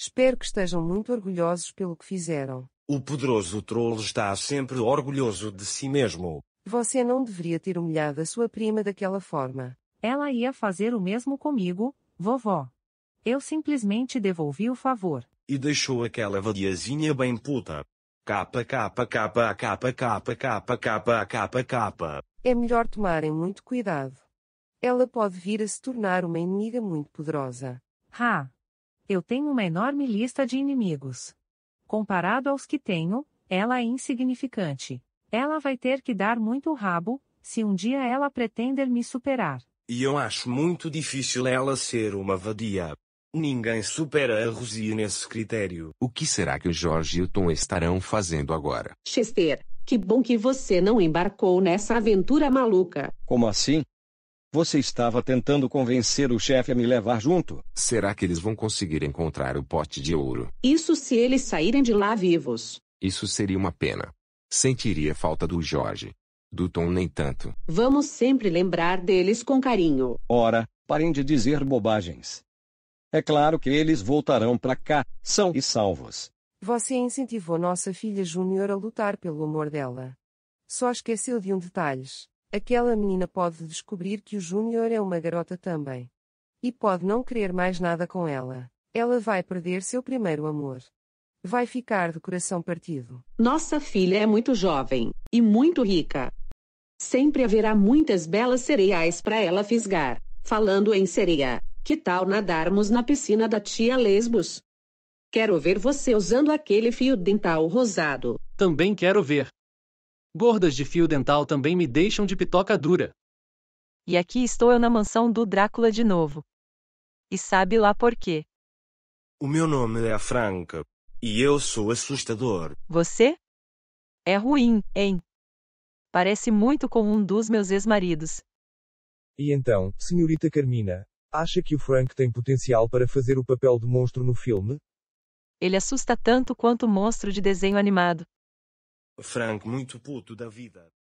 Espero que estejam muito orgulhosos pelo que fizeram. O poderoso troll está sempre orgulhoso de si mesmo. Você não deveria ter humilhado a sua prima daquela forma. Ela ia fazer o mesmo comigo, vovó. Eu simplesmente devolvi o favor. E deixou aquela vadiazinha bem puta. Capa, capa, capa, capa, capa, capa, capa, capa, capa. É melhor tomarem muito cuidado. Ela pode vir a se tornar uma inimiga muito poderosa. Ha! eu tenho uma enorme lista de inimigos. Comparado aos que tenho, ela é insignificante. Ela vai ter que dar muito rabo, se um dia ela pretender me superar. E eu acho muito difícil ela ser uma vadia. Ninguém supera a Rosie nesse critério. O que será que o Jorge e o Tom estarão fazendo agora? Chester, que bom que você não embarcou nessa aventura maluca. Como assim? Você estava tentando convencer o chefe a me levar junto. Será que eles vão conseguir encontrar o pote de ouro? Isso se eles saírem de lá vivos. Isso seria uma pena. Sentiria falta do Jorge. Do Tom nem tanto. Vamos sempre lembrar deles com carinho. Ora, parem de dizer bobagens. É claro que eles voltarão para cá, são e salvos. Você incentivou nossa filha Júnior a lutar pelo amor dela. Só esqueceu de um detalhe. Aquela menina pode descobrir que o Júnior é uma garota também. E pode não querer mais nada com ela. Ela vai perder seu primeiro amor. Vai ficar de coração partido. Nossa filha é muito jovem e muito rica. Sempre haverá muitas belas cereais para ela fisgar. Falando em sereia, que tal nadarmos na piscina da tia Lesbos? Quero ver você usando aquele fio dental rosado. Também quero ver. Gordas de fio dental também me deixam de pitoca dura. E aqui estou eu na mansão do Drácula de novo. E sabe lá por quê? O meu nome é Franca. E eu sou assustador. Você? É ruim, hein? Parece muito com um dos meus ex-maridos. E então, senhorita Carmina, acha que o Frank tem potencial para fazer o papel de monstro no filme? Ele assusta tanto quanto o monstro de desenho animado. Frank muito puto da vida